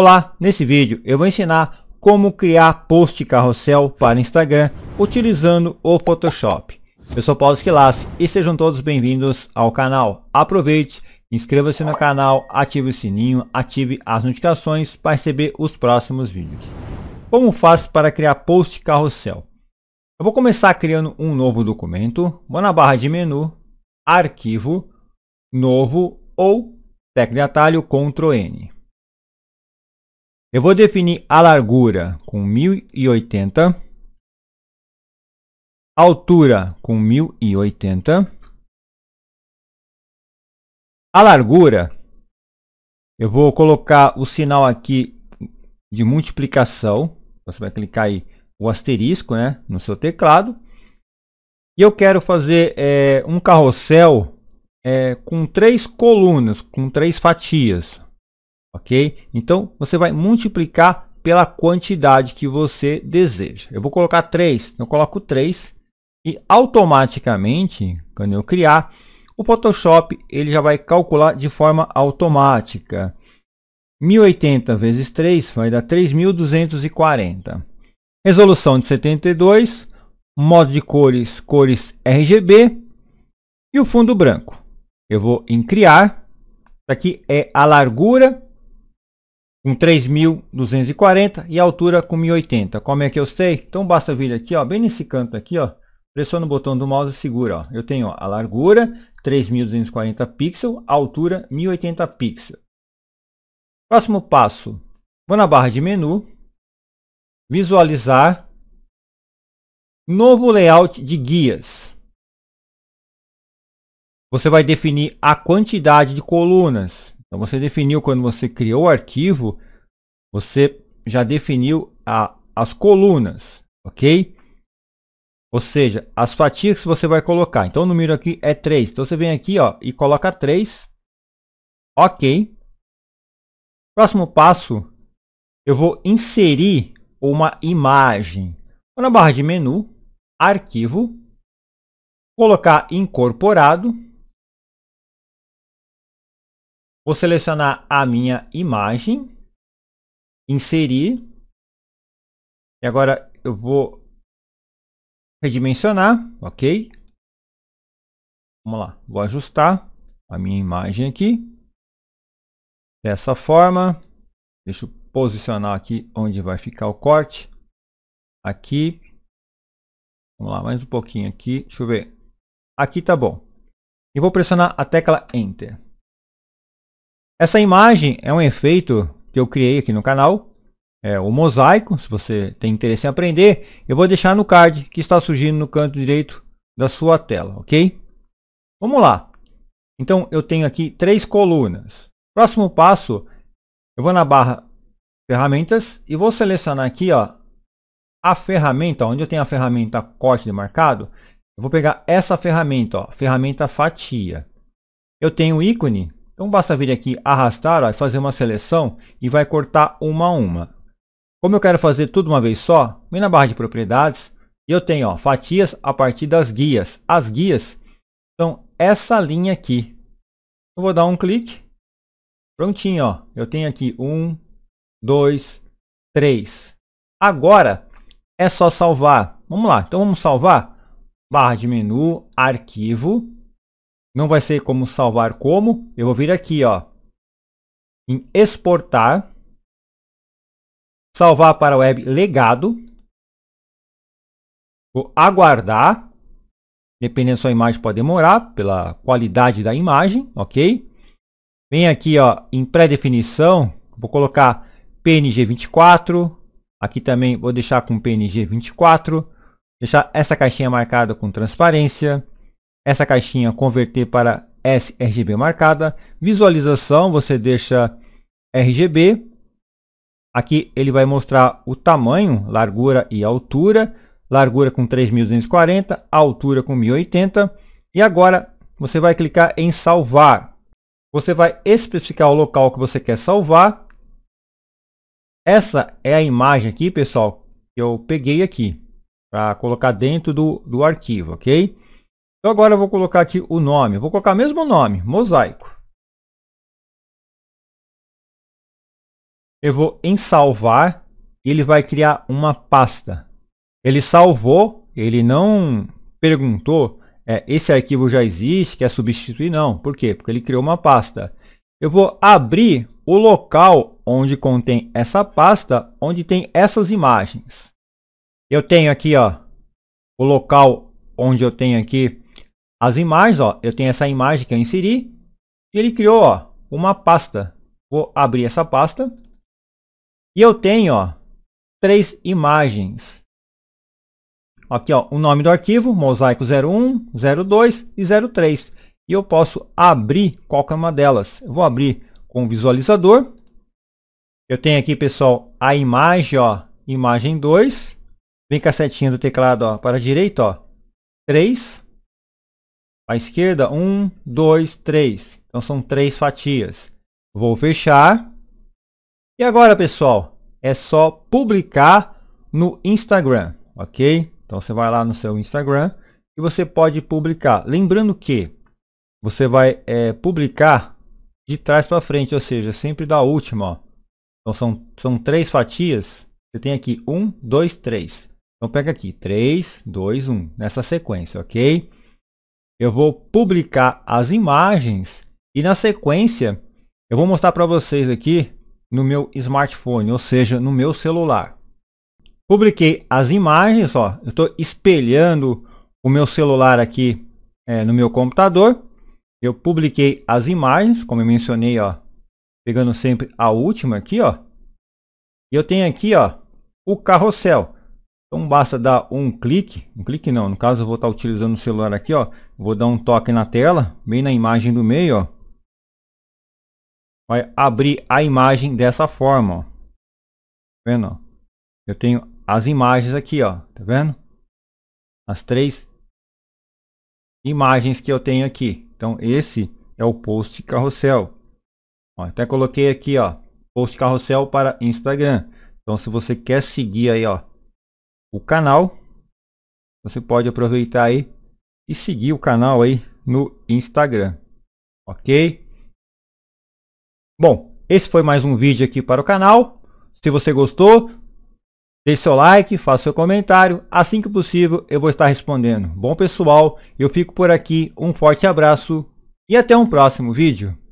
Olá, nesse vídeo eu vou ensinar como criar post carrossel para Instagram utilizando o Photoshop. Eu sou Paulo Esquilas e sejam todos bem-vindos ao canal. Aproveite, inscreva-se no canal, ative o sininho, ative as notificações para receber os próximos vídeos. Como faço para criar post carrossel? Eu vou começar criando um novo documento, vou na barra de menu, arquivo, novo ou tecla de atalho Ctrl N. Eu vou definir a largura com 1080, a altura com 1080. A largura, eu vou colocar o sinal aqui de multiplicação. Você vai clicar aí o asterisco né, no seu teclado. E eu quero fazer é, um carrossel é, com três colunas, com três fatias ok? Então, você vai multiplicar pela quantidade que você deseja. Eu vou colocar 3, então eu coloco 3 e automaticamente, quando eu criar, o Photoshop ele já vai calcular de forma automática. 1080 vezes 3 vai dar 3240. Resolução de 72, modo de cores, cores RGB e o fundo branco. Eu vou em criar. Aqui é a largura com 3.240 e a altura com 1.080. Como é que eu sei? Então basta vir aqui, ó, bem nesse canto aqui, ó, pressiona o botão do mouse e segura. Ó. Eu tenho ó, a largura 3.240 pixels, a altura 1.080 pixels. Próximo passo, vou na barra de menu, visualizar, novo layout de guias. Você vai definir a quantidade de colunas. Então você definiu quando você criou o arquivo, você já definiu a, as colunas, ok? Ou seja, as fatias que você vai colocar. Então o número aqui é 3. Então você vem aqui ó, e coloca 3. Ok. Próximo passo, eu vou inserir uma imagem. na barra de menu, arquivo, colocar incorporado. Vou selecionar a minha imagem, inserir, e agora eu vou redimensionar, ok? Vamos lá, vou ajustar a minha imagem aqui, dessa forma, deixa eu posicionar aqui onde vai ficar o corte, aqui, vamos lá, mais um pouquinho aqui, deixa eu ver, aqui tá bom, e vou pressionar a tecla Enter. Essa imagem é um efeito que eu criei aqui no canal, é o mosaico, se você tem interesse em aprender, eu vou deixar no card que está surgindo no canto direito da sua tela, ok? Vamos lá. Então, eu tenho aqui três colunas. Próximo passo, eu vou na barra ferramentas e vou selecionar aqui ó, a ferramenta, onde eu tenho a ferramenta corte marcado, eu vou pegar essa ferramenta, ó, ferramenta fatia. Eu tenho o ícone então basta vir aqui arrastar fazer uma seleção e vai cortar uma a uma. Como eu quero fazer tudo uma vez só, vem na barra de propriedades e eu tenho ó, fatias a partir das guias. As guias são essa linha aqui. Eu vou dar um clique. Prontinho, ó. eu tenho aqui um, dois, três. Agora é só salvar. Vamos lá, então vamos salvar. Barra de menu, arquivo, não vai ser como salvar como. Eu vou vir aqui, ó, em exportar, salvar para web legado, vou aguardar, dependendo da sua imagem pode demorar, pela qualidade da imagem, ok? Vem aqui ó, em pré-definição, vou colocar PNG 24, aqui também vou deixar com PNG 24, deixar essa caixinha marcada com transparência, essa caixinha converter para sRGB marcada. Visualização, você deixa RGB. Aqui ele vai mostrar o tamanho, largura e altura. Largura com 3.240, altura com 1.080. E agora você vai clicar em salvar. Você vai especificar o local que você quer salvar. Essa é a imagem aqui, pessoal, que eu peguei aqui para colocar dentro do, do arquivo, ok? Então agora eu vou colocar aqui o nome. vou colocar mesmo o nome, mosaico. Eu vou em salvar e ele vai criar uma pasta. Ele salvou, ele não perguntou é, esse arquivo já existe, quer substituir? Não. Por quê? Porque ele criou uma pasta. Eu vou abrir o local onde contém essa pasta, onde tem essas imagens. Eu tenho aqui ó, o local onde eu tenho aqui as imagens, ó, eu tenho essa imagem que eu inseri e ele criou ó, uma pasta. Vou abrir essa pasta e eu tenho ó, três imagens. Aqui ó, o nome do arquivo, mosaico 01, 02 e 03. E eu posso abrir qualquer uma delas. Eu vou abrir com o visualizador. Eu tenho aqui, pessoal, a imagem, ó, imagem 2. Vem com a setinha do teclado ó, para a direita, ó, 3 a esquerda, 1, 2, 3. Então, são três fatias. Vou fechar. E agora, pessoal, é só publicar no Instagram, ok? Então, você vai lá no seu Instagram e você pode publicar. Lembrando que você vai é, publicar de trás para frente, ou seja, sempre da última. Ó. Então, são, são três fatias. Você tem aqui 1, 2, 3. Então, pega aqui 3, 2, 1, nessa sequência, ok? eu vou publicar as imagens e na sequência eu vou mostrar para vocês aqui no meu smartphone, ou seja, no meu celular. Publiquei as imagens, ó, eu estou espelhando o meu celular aqui é, no meu computador. Eu publiquei as imagens, como eu mencionei, ó, pegando sempre a última aqui, ó. E eu tenho aqui, ó, o carrossel. Então basta dar um clique, um clique não, no caso eu vou estar utilizando o celular aqui, ó, vou dar um toque na tela, bem na imagem do meio, ó. Vai abrir a imagem dessa forma, ó. Tá vendo? Ó? Eu tenho as imagens aqui, ó, tá vendo? As três imagens que eu tenho aqui. Então esse é o post carrossel. Ó, até coloquei aqui, ó, post carrossel para Instagram. Então se você quer seguir aí, ó, o canal. Você pode aproveitar aí e seguir o canal aí no Instagram. Ok? Bom, esse foi mais um vídeo aqui para o canal. Se você gostou, deixe seu like, faça seu comentário. Assim que possível, eu vou estar respondendo. Bom, pessoal, eu fico por aqui. Um forte abraço e até um próximo vídeo.